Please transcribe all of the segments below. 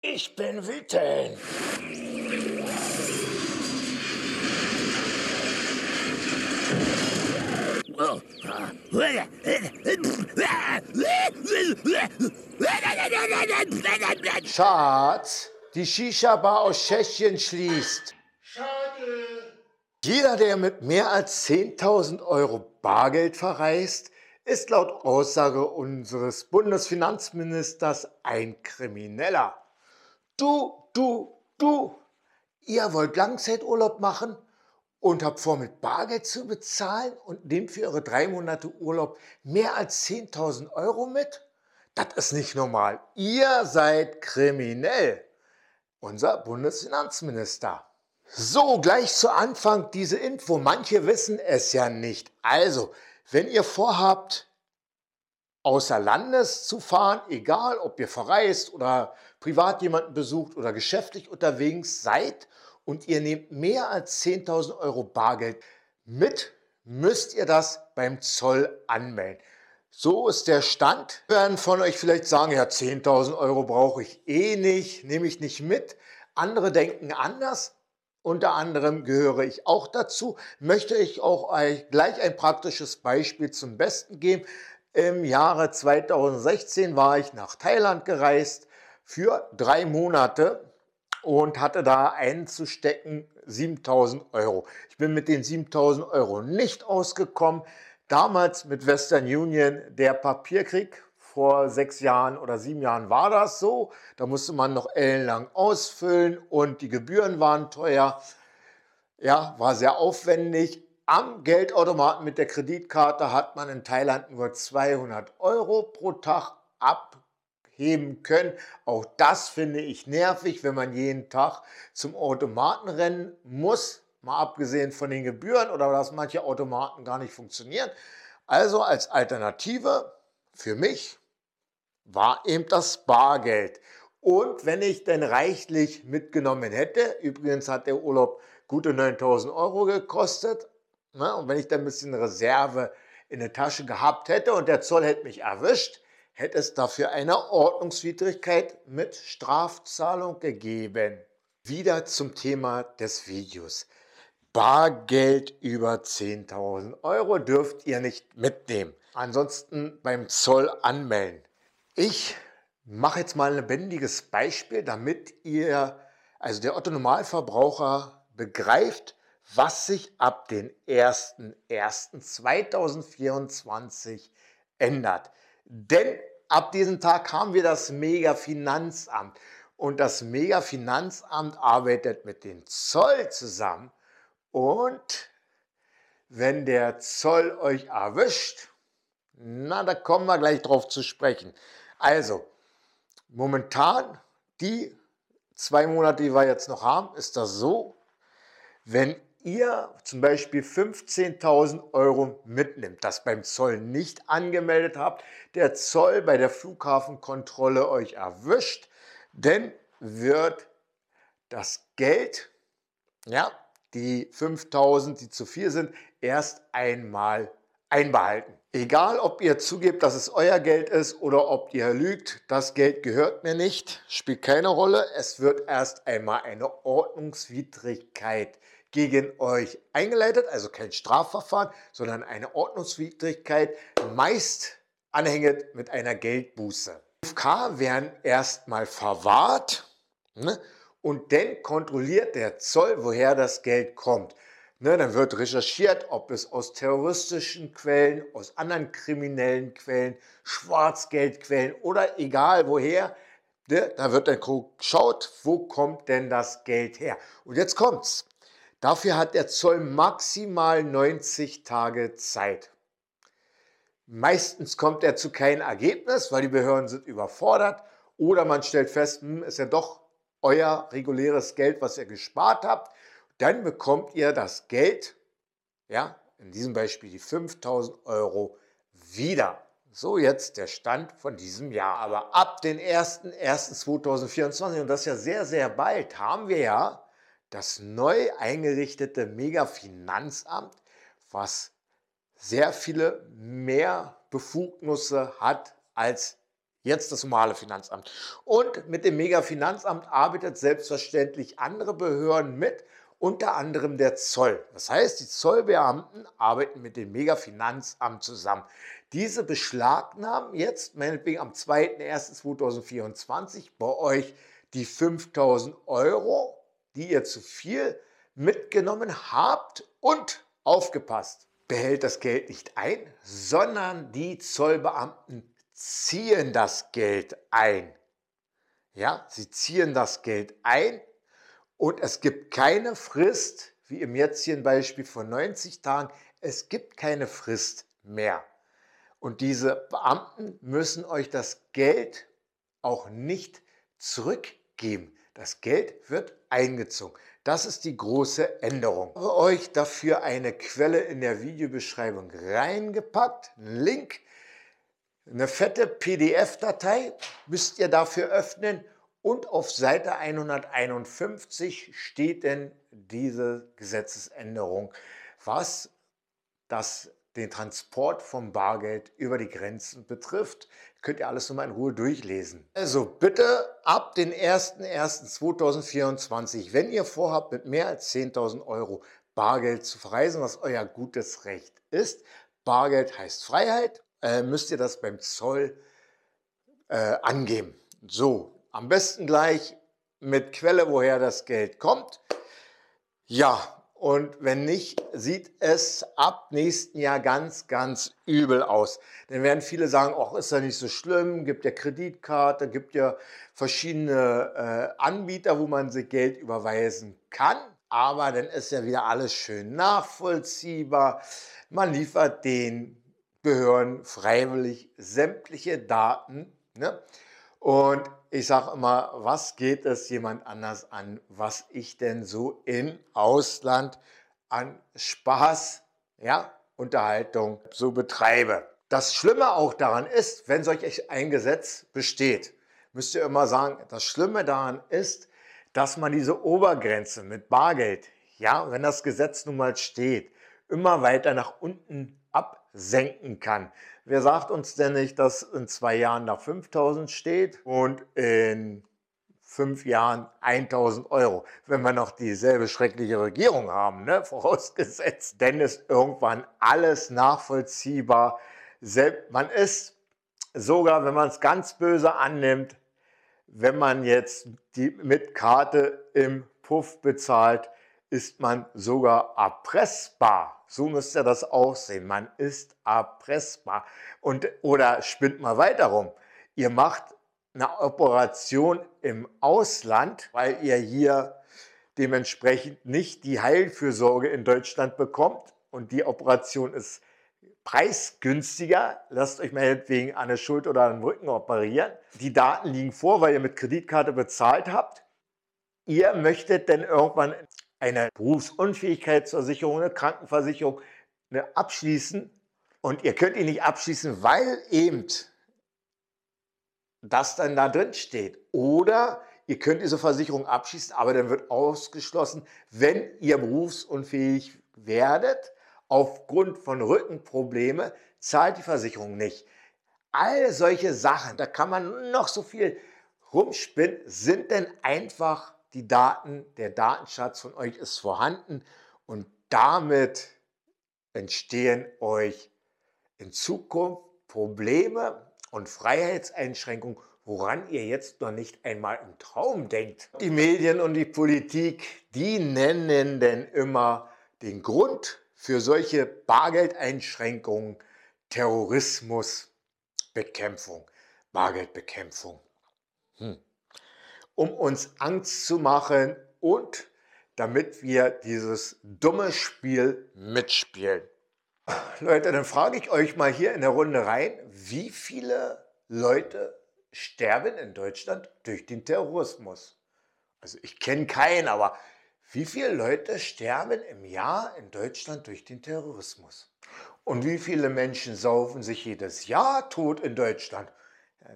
Ich bin Witten. Schatz, die Shisha-Bar aus Tschechien schließt. Schade. Jeder, der mit mehr als 10.000 Euro Bargeld verreist, ist laut Aussage unseres Bundesfinanzministers ein Krimineller. Du, du, du, ihr wollt Langzeiturlaub machen und habt vor, mit Bargeld zu bezahlen und nehmt für eure drei Monate Urlaub mehr als 10.000 Euro mit? Das ist nicht normal. Ihr seid kriminell. Unser Bundesfinanzminister. So, gleich zu Anfang diese Info. Manche wissen es ja nicht. Also, wenn ihr vorhabt, außer Landes zu fahren, egal ob ihr verreist oder privat jemanden besucht oder geschäftlich unterwegs seid und ihr nehmt mehr als 10.000 Euro Bargeld mit, müsst ihr das beim Zoll anmelden. So ist der Stand. werden von euch vielleicht sagen, ja, 10.000 Euro brauche ich eh nicht, nehme ich nicht mit. Andere denken anders. Unter anderem gehöre ich auch dazu. Möchte ich auch gleich ein praktisches Beispiel zum Besten geben. Im Jahre 2016 war ich nach Thailand gereist für drei Monate und hatte da einzustecken 7000 Euro. Ich bin mit den 7000 Euro nicht ausgekommen. Damals mit Western Union der Papierkrieg. Vor sechs Jahren oder sieben Jahren war das so. Da musste man noch ellenlang ausfüllen und die Gebühren waren teuer. Ja, war sehr aufwendig. Am Geldautomaten mit der Kreditkarte hat man in Thailand nur 200 Euro pro Tag abheben können. Auch das finde ich nervig, wenn man jeden Tag zum Automaten rennen muss, mal abgesehen von den Gebühren oder dass manche Automaten gar nicht funktionieren. Also als Alternative für mich war eben das Bargeld. Und wenn ich denn reichlich mitgenommen hätte, übrigens hat der Urlaub gute 9000 Euro gekostet, Ne? Und wenn ich dann ein bisschen Reserve in der Tasche gehabt hätte und der Zoll hätte mich erwischt, hätte es dafür eine Ordnungswidrigkeit mit Strafzahlung gegeben. Wieder zum Thema des Videos. Bargeld über 10.000 Euro dürft ihr nicht mitnehmen. Ansonsten beim Zoll anmelden. Ich mache jetzt mal ein lebendiges Beispiel, damit ihr, also der Otto Normalverbraucher, begreift, was sich ab den 01.01.2024 ändert. Denn ab diesem Tag haben wir das Mega-Finanzamt und das Mega-Finanzamt arbeitet mit dem Zoll zusammen und wenn der Zoll euch erwischt, na, da kommen wir gleich drauf zu sprechen. Also, momentan, die zwei Monate, die wir jetzt noch haben, ist das so, wenn ihr zum Beispiel 15.000 Euro mitnimmt, das beim Zoll nicht angemeldet habt, der Zoll bei der Flughafenkontrolle euch erwischt, dann wird das Geld, ja, die 5.000, die zu viel sind, erst einmal einbehalten. Egal, ob ihr zugebt, dass es euer Geld ist oder ob ihr lügt, das Geld gehört mir nicht, spielt keine Rolle. Es wird erst einmal eine Ordnungswidrigkeit gegen euch eingeleitet, also kein Strafverfahren, sondern eine Ordnungswidrigkeit, meist anhängend mit einer Geldbuße. FK werden erstmal verwahrt ne? und dann kontrolliert der Zoll, woher das Geld kommt. Ne, dann wird recherchiert, ob es aus terroristischen Quellen, aus anderen kriminellen Quellen, Schwarzgeldquellen oder egal woher. Ne, da wird dann geschaut, wo kommt denn das Geld her. Und jetzt kommt's. Dafür hat der Zoll maximal 90 Tage Zeit. Meistens kommt er zu keinem Ergebnis, weil die Behörden sind überfordert oder man stellt fest, hm, ist ja doch euer reguläres Geld, was ihr gespart habt. Dann bekommt ihr das Geld, ja, in diesem Beispiel die 5000 Euro wieder. So jetzt der Stand von diesem Jahr. Aber ab den 01.01.2024, und das ja sehr, sehr bald, haben wir ja das neu eingerichtete Mega-Finanzamt, was sehr viele mehr Befugnisse hat als jetzt das normale Finanzamt. Und mit dem Mega-Finanzamt arbeitet selbstverständlich andere Behörden mit, unter anderem der Zoll. Das heißt, die Zollbeamten arbeiten mit dem Mega-Finanzamt zusammen. Diese beschlagnahmen jetzt, meinetwegen am 2.1.2024, bei euch die 5000 Euro die ihr zu viel mitgenommen habt und aufgepasst, behält das Geld nicht ein, sondern die Zollbeamten ziehen das Geld ein. Ja, sie ziehen das Geld ein und es gibt keine Frist, wie im jetzigen Beispiel von 90 Tagen, es gibt keine Frist mehr. Und diese Beamten müssen euch das Geld auch nicht zurückgeben. Das Geld wird eingezogen. Das ist die große Änderung. Ich habe euch dafür eine Quelle in der Videobeschreibung reingepackt, einen Link, eine fette PDF-Datei müsst ihr dafür öffnen und auf Seite 151 steht denn diese Gesetzesänderung, was das, den Transport von Bargeld über die Grenzen betrifft. Könnt ihr alles nochmal in Ruhe durchlesen. Also bitte ab den 01.01.2024, wenn ihr vorhabt, mit mehr als 10.000 Euro Bargeld zu verreisen, was euer gutes Recht ist. Bargeld heißt Freiheit, äh, müsst ihr das beim Zoll äh, angeben. So, am besten gleich mit Quelle, woher das Geld kommt. Ja, und wenn nicht, sieht es ab nächsten Jahr ganz, ganz übel aus. Dann werden viele sagen, ach, ist ja nicht so schlimm, gibt ja Kreditkarte, gibt ja verschiedene äh, Anbieter, wo man sich Geld überweisen kann. Aber dann ist ja wieder alles schön nachvollziehbar. Man liefert den Behörden freiwillig sämtliche Daten. Ne? Und ich sage immer, was geht es jemand anders an, was ich denn so im Ausland an Spaß, ja, Unterhaltung so betreibe. Das Schlimme auch daran ist, wenn solch ein Gesetz besteht, müsst ihr immer sagen, das Schlimme daran ist, dass man diese Obergrenze mit Bargeld, ja, wenn das Gesetz nun mal steht, immer weiter nach unten ab senken kann. Wer sagt uns denn nicht, dass in zwei Jahren da 5000 steht und in fünf Jahren 1000 Euro, wenn wir noch dieselbe schreckliche Regierung haben, ne? vorausgesetzt. Denn ist irgendwann alles nachvollziehbar. Man ist sogar, wenn man es ganz böse annimmt, wenn man jetzt die, mit Karte im Puff bezahlt, ist man sogar erpressbar. So müsste das aussehen. Man ist erpressbar. Und, oder spinnt mal weiter rum. Ihr macht eine Operation im Ausland, weil ihr hier dementsprechend nicht die Heilfürsorge in Deutschland bekommt und die Operation ist preisgünstiger. Lasst euch meinetwegen an der Schuld oder an Rücken operieren. Die Daten liegen vor, weil ihr mit Kreditkarte bezahlt habt. Ihr möchtet denn irgendwann eine Berufsunfähigkeitsversicherung, eine Krankenversicherung eine abschließen. Und ihr könnt ihn nicht abschließen, weil eben das dann da drin steht. Oder ihr könnt diese Versicherung abschließen, aber dann wird ausgeschlossen, wenn ihr berufsunfähig werdet, aufgrund von Rückenprobleme, zahlt die Versicherung nicht. All solche Sachen, da kann man noch so viel rumspinnen, sind denn einfach die Daten, der Datenschatz von euch ist vorhanden und damit entstehen euch in Zukunft Probleme und Freiheitseinschränkungen, woran ihr jetzt noch nicht einmal im Traum denkt. Die Medien und die Politik, die nennen denn immer den Grund für solche Bargeldeinschränkungen Terrorismusbekämpfung, Bargeldbekämpfung. Hm um uns Angst zu machen und damit wir dieses dumme Spiel mitspielen. Leute, dann frage ich euch mal hier in der Runde rein, wie viele Leute sterben in Deutschland durch den Terrorismus? Also ich kenne keinen, aber wie viele Leute sterben im Jahr in Deutschland durch den Terrorismus? Und wie viele Menschen saufen sich jedes Jahr tot in Deutschland?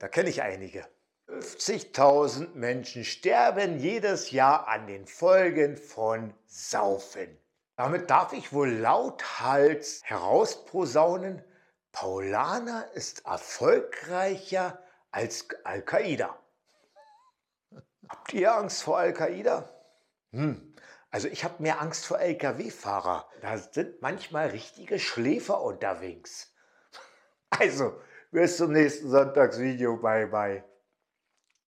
Da kenne ich einige. 50.000 Menschen sterben jedes Jahr an den Folgen von Saufen. Damit darf ich wohl lauthals herausposaunen, Paulana ist erfolgreicher als Al-Qaida. Habt ihr Angst vor Al-Qaida? Hm. Also ich habe mehr Angst vor Lkw-Fahrer. Da sind manchmal richtige Schläfer unterwegs. Also, bis zum nächsten Sonntagsvideo. Bye, bye.